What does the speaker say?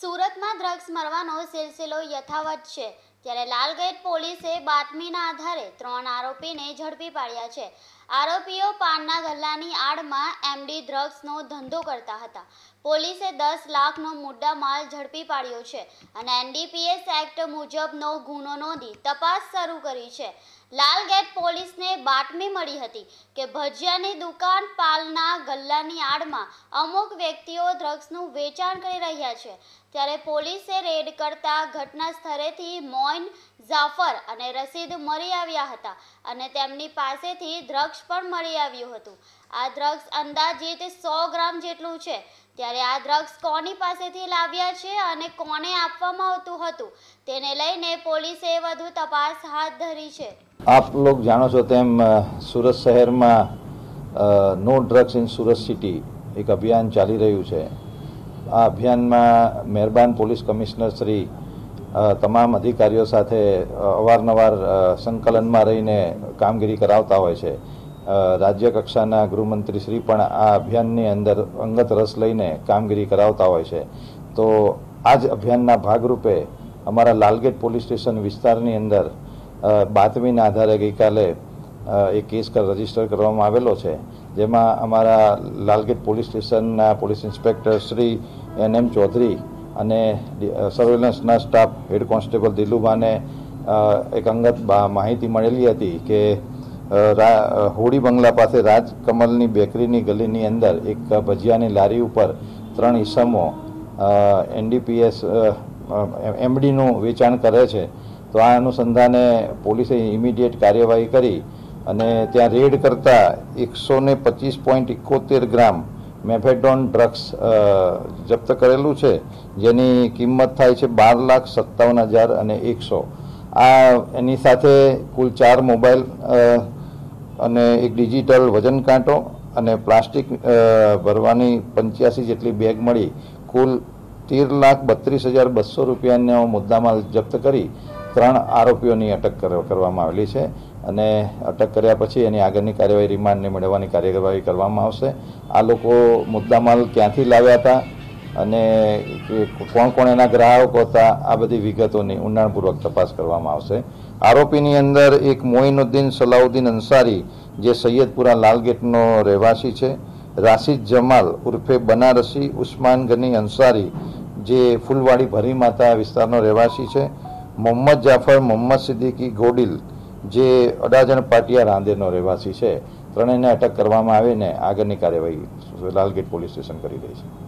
સુરતમાં ડ્રગ્સ મળવાનો સિલસિલો યથાવત છે ત્યારે લાલગેટ પોલીસે બાતમીના આધારે ત્રણ આરોપીને ઝડપી પાડ્યા છે આરોપીઓ પાનના ગલ્લાની આડમાં એમડી ડ્રગ્સનો ધંધો કરતા હતા પોલીસે દસ લાખનો મુદ્દા માલ ઝડપી પાડ્યો છે અને એનડીપીએસ એક્ટ મુજબનો ગુનો નોંધી તપાસ શરૂ કરી છે લાલગેટ પોલીસને બાતમી મળી હતી કે ભજીયાની દુકાન પાલના ગલ્લાની આડમાં અમુક વ્યક્તિઓ ડ્રગ્સનું વેચાણ કરી રહ્યા છે ત્યારે પોલીસે રેડ કરતા ઘટના સ્થળેથી મોત મોઇન જાફર અને રસીદ મળી આવ્યા હતા અને તેમની પાસેથી ડ્રગ્સ પણ મળી આવ્યું હતું આ ડ્રગ્સ અંદાજિત સો ગ્રામ જેટલું છે ત્યારે આ ડ્રગ્સ કોની પાસેથી લાવ્યા છે અને કોને આપવામાં આવતું હતું તેને લઈને પોલીસે વધુ તપાસ હાથ ધરી છે આપ લોક જાણો છો તેમ સુરત શહેરમાં no drugs in Surat city એક અભિયાન ચાલી રહ્યું છે આ અભિયાનમાં મહેરબાન પોલીસ કમિશનર શ્રી તમામ અધિકારીઓ સાથે અવારનવાર સંકલનમાં રહીને કામગીરી કરાવતા હોય છે રાજ્ય કક્ષાના ગૃહમંત્રી શ્રી પણ આ અભિયાનની અંદર અંગત રસ લઈને કામગીરી કરાવતા હોય છે તો આ જ અભિયાનના ભાગરૂપે અમારા લાલગેટ પોલીસ સ્ટેશન વિસ્તારની અંદર બાતમીના આધારે ગઈકાલે એક કેસ રજીસ્ટર કરવામાં આવેલો છે જેમાં અમારા લાલગેટ પોલીસ સ્ટેશનના police inspector Shri N M Chaudhary અને સર્વેલન્સના સ્ટાફ હેડ કોન્સ્ટેબલ દિલુબાને એક અંગત માહિતી મળેલી હતી કે હોડી બંગલા પાસે રાજકમલની બેકરીની ગલીની અંદર એક ભજીયાની લારી ઉપર ત્રણ ઈસમો એનડીપીએસ એમડીનું વેચાણ કરે છે તો આ અનુસંધાને પોલીસે ઇમિડિયેટ કાર્યવાહી કરી અને ત્યાં રેડ કરતાં એકસો ને પચીસ પોઈન્ટ એકોતેર ગ્રામ મેફેડોન ડ્રગ્સ જપ્ત કરેલું છે જેની કિંમત થાય છે બાર લાખ સત્તાવન હજાર અને એકસો આ એની સાથે કુલ ચાર મોબાઈલ અને એક ડિજિટલ વજન કાંટો અને પ્લાસ્ટિક ભરવાની પંચ્યાસી જેટલી બેગ મળી કુલ તેર લાખ બત્રીસ હજાર બસો રૂપિયાનો મુદ્દામાં જપ્ત કરી ત્રણ આરોપીઓની અટક કરવામાં આવેલી છે અને અટક કર્યા પછી એની આગળની કાર્યવાહી રિમાન્ડને મેળવવાની કાર્યવાહી કરવામાં આવશે આ લોકો મુદ્દામાલ ક્યાંથી લાવ્યા હતા અને કોણ કોણ એના ગ્રાહકો હતા આ બધી વિગતોની ઊંડાણપૂર્વક તપાસ કરવામાં આવશે આરોપીની અંદર એક મોઇનુદ્દીન સલાઉદ્દીન અંસારી જે સૈયદપુરા લાલગેટનો રહેવાસી છે રાશિદ જમાલ ઉર્ફે બનારસી ઉસ્માન ગની અંસારી જે ફૂલવાડી ભરી માતા વિસ્તારનો રહેવાસી છે મોહમ્મદ જાફર મોહમ્મદ સિદ્દીકી ગોડિલ જે અડાજણ પાટિયા રાંદેરનો રહેવાસી છે ત્રણેયને અટક કરવામાં આવીને આગળની કાર્યવાહી લાલગેટ પોલીસ સ્ટેશન કરી રહી છે